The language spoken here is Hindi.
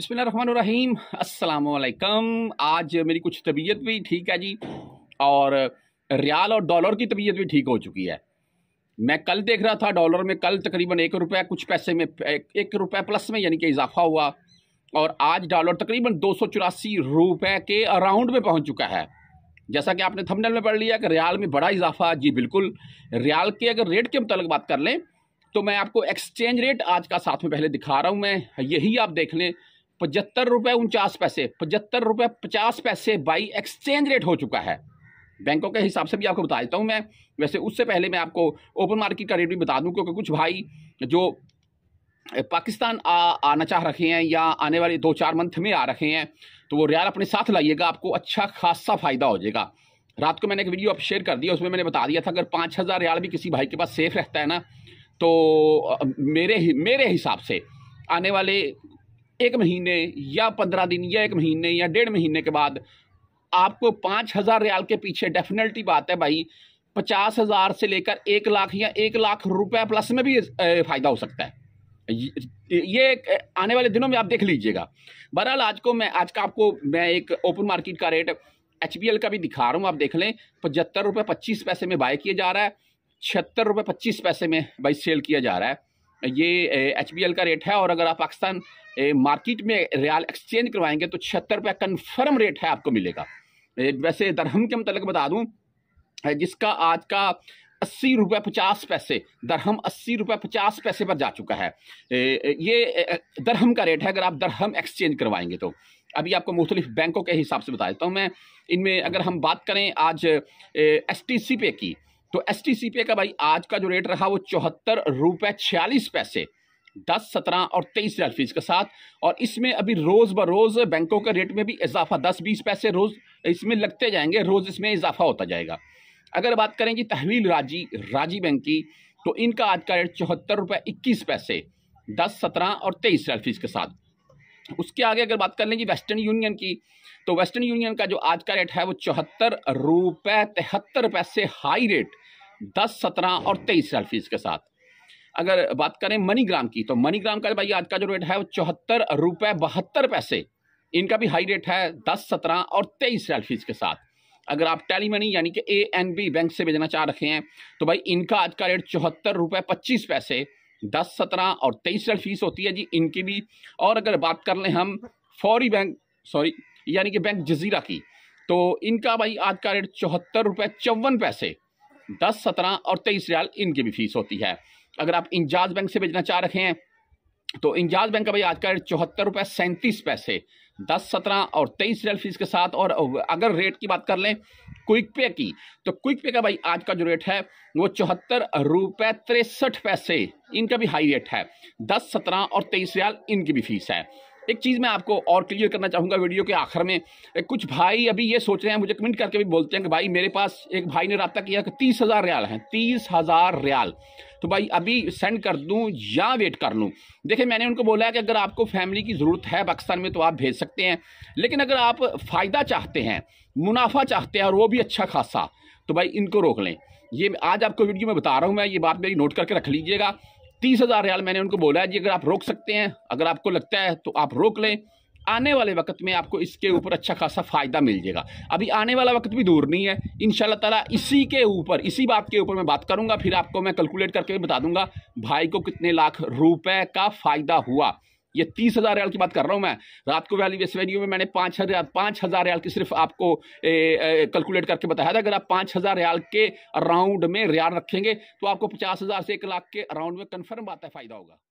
बसमीम असलकम आज मेरी कुछ तबीयत भी ठीक है जी और रियाल और डॉलर की तबीयत भी ठीक हो चुकी है मैं कल देख रहा था डॉलर में कल तकरीबन एक रुपये कुछ पैसे में एक रुपये प्लस में यानी कि इजाफा हुआ और आज डॉलर तकरीबन दो सौ चौरासी रुपये के अराउंड में पहुंच चुका है जैसा कि आपने थंबनेल में पढ़ लिया कि रियाल में बड़ा इजाफा जी बिल्कुल रियाल के अगर रेट के मुतल बात कर लें तो मैं आपको एक्सचेंज रेट आज का साथ में पहले दिखा रहा हूँ मैं यही आप देख लें पचहत्तर रुपये उनचास पैसे पचहत्तर रुपये पचास पैसे बाई एक्सचेंज रेट हो चुका है बैंकों के हिसाब से भी आपको बता देता हूँ मैं वैसे उससे पहले मैं आपको ओपन मार्केट का रेट भी बता दूँ क्योंकि कुछ भाई जो पाकिस्तान आ, आना चाह रखे हैं या आने वाले दो चार मंथ में आ रखे हैं तो वो रियाल अपने साथ लाइएगा आपको अच्छा खासा फ़ायदा हो जाएगा रात को मैंने एक वीडियो आप शेयर कर दिया उसमें मैंने बता दिया था अगर पाँच हज़ार रियाल भी किसी भाई के पास सेफ रहता है ना तो मेरे मेरे हिसाब से आने वाले एक महीने या पंद्रह दिन या एक महीने या डेढ़ महीने के बाद आपको पाँच हज़ार रियाल के पीछे डेफिनेटली बात है भाई पचास हज़ार से लेकर एक लाख या एक लाख रुपए प्लस में भी फ़ायदा हो सकता है ये आने वाले दिनों में आप देख लीजिएगा बहरहाल आज को मैं आज का आपको मैं एक ओपन मार्केट का रेट एच का भी दिखा रहा हूँ आप देख लें पचहत्तर रुपये पच्चीस पैसे में बाय किया जा रहा है छिहत्तर रुपये पच्चीस पैसे में बाई सेल किया जा रहा है ये एच का रेट है और अगर आप पाकिस्तान मार्केट में रियाल एक्सचेंज करवाएंगे तो छिहत्तर रुपये कन्फर्म रेट है आपको मिलेगा वैसे दरहम के मतलब बता दूँ जिसका आज का अस्सी रुपये पचास पैसे दरहम अस्सी रुपये पचास पैसे पर जा चुका है ये दरहम का रेट है अगर आप दरहम एक्सचेंज करवाएंगे तो अभी आपको मुख्तलिफ बैंकों के हिसाब से बता देता हूँ मैं इनमें अगर हम बात करें आज एस टी सी पे की तो एस टी का भाई आज का जो रेट रहा वो चौहत्तर रुपये छियालीस पैसे दस सत्रह और तेईस हज़ार फीस के साथ और इसमें अभी रोज़ ब रोज़ बैंकों के रेट में भी इजाफा दस बीस पैसे रोज़ इसमें लगते जाएंगे रोज़ इसमें इजाफा होता जाएगा अगर बात करें जी तहवील राजी राजी बैंक की तो इनका आज का रेट चौहत्तर रुपये इक्कीस पैसे दस सत्रह और तेईस हज़ार फीस के साथ उसके आगे अगर बात कर लें जी वेस्टर्न यूनियन की तो वेस्टर्न यूनियन का जो आज का रेट है वो चौहत्तर रुपये तिहत्तर पैसे हाई रेट दस सत्रह और तेईस साल फीस के साथ अगर बात करें मनीग्राम की तो मनीग्राम का भाई आज का जो रेट है वो चौहत्तर रुपये बहत्तर पैसे इनका भी हाई रेट है दस सत्रह और तेईस साल फीस के साथ अगर आप टैली मनी यानी कि ए एन बी बैंक से भेजना चाह रखे हैं तो भाई इनका आज का रेट चौहत्तर रुपये पच्चीस पैसे दस सत्रह और तेईस साल फीस होती है जी इनकी भी और अगर बात कर लें हम फौरी बैंक सॉरी यानी कि बैंक जजीरा की तो इनका भाई आज का रेट चौहत्तर रुपये चौवन पैसे दस सत्रह और तेईस रियाल इनकी भी फीस होती है अगर आप इंजाज बैंक से भेजना चाह रहे हैं तो इंजाज बैंक का भाई आज का रेट चौहत्तर रुपये सैंतीस पैसे दस सत्रह और तेईस रियल फीस के साथ और अगर रेट की बात कर लें क्विक पे की तो क्विक पे का भाई आज का जो रेट है वो चौहत्तर रुपये तिरसठ पैसे इनका भी हाई रेट है दस सत्रह और तेईस रियाल इनकी भी फीस है एक चीज़ मैं आपको और क्लियर करना चाहूँगा वीडियो के आखिर में कुछ भाई अभी ये सोच रहे हैं मुझे कमेंट करके भी बोलते हैं कि भाई मेरे पास एक भाई ने रबता किया कि तीस हज़ार रियाल हैं तीस हज़ार रियाल तो भाई अभी सेंड कर दूँ या वेट कर लूँ देखिए मैंने उनको बोला है कि अगर आपको फैमिली की ज़रूरत है पाकिस्तान में तो आप भेज सकते हैं लेकिन अगर आप फ़ायदा चाहते हैं मुनाफा चाहते हैं और वो भी अच्छा खासा तो भाई इनको रोक लें ये आज आपको वीडियो में बता रहा हूँ मैं ये बात मेरी नोट करके रख लीजिएगा तीस हज़ार रियाल मैंने उनको बोला है जी अगर आप रोक सकते हैं अगर आपको लगता है तो आप रोक लें आने वाले वक्त में आपको इसके ऊपर अच्छा खासा फ़ायदा मिल जाएगा अभी आने वाला वक्त भी दूर नहीं है इन ताला इसी के ऊपर इसी बात के ऊपर मैं बात करूंगा फिर आपको मैं कैलकुलेट करके बता दूंगा भाई को कितने लाख रुपए का फ़ायदा हुआ ये तीस हज़ार रियाल की बात कर रहा हूँ मैं रात को वैली वेस्ट वेन्यू में मैंने पाँच हज़ार पाँच हज़ार रियाल की सिर्फ आपको कैलकुलेट करके बताया था अगर आप पाँच हज़ार रियाल के अराउंड में रियाल रखेंगे तो आपको पचास हज़ार से एक लाख के अराउंड में कन्फर्म आता है फ़ायदा होगा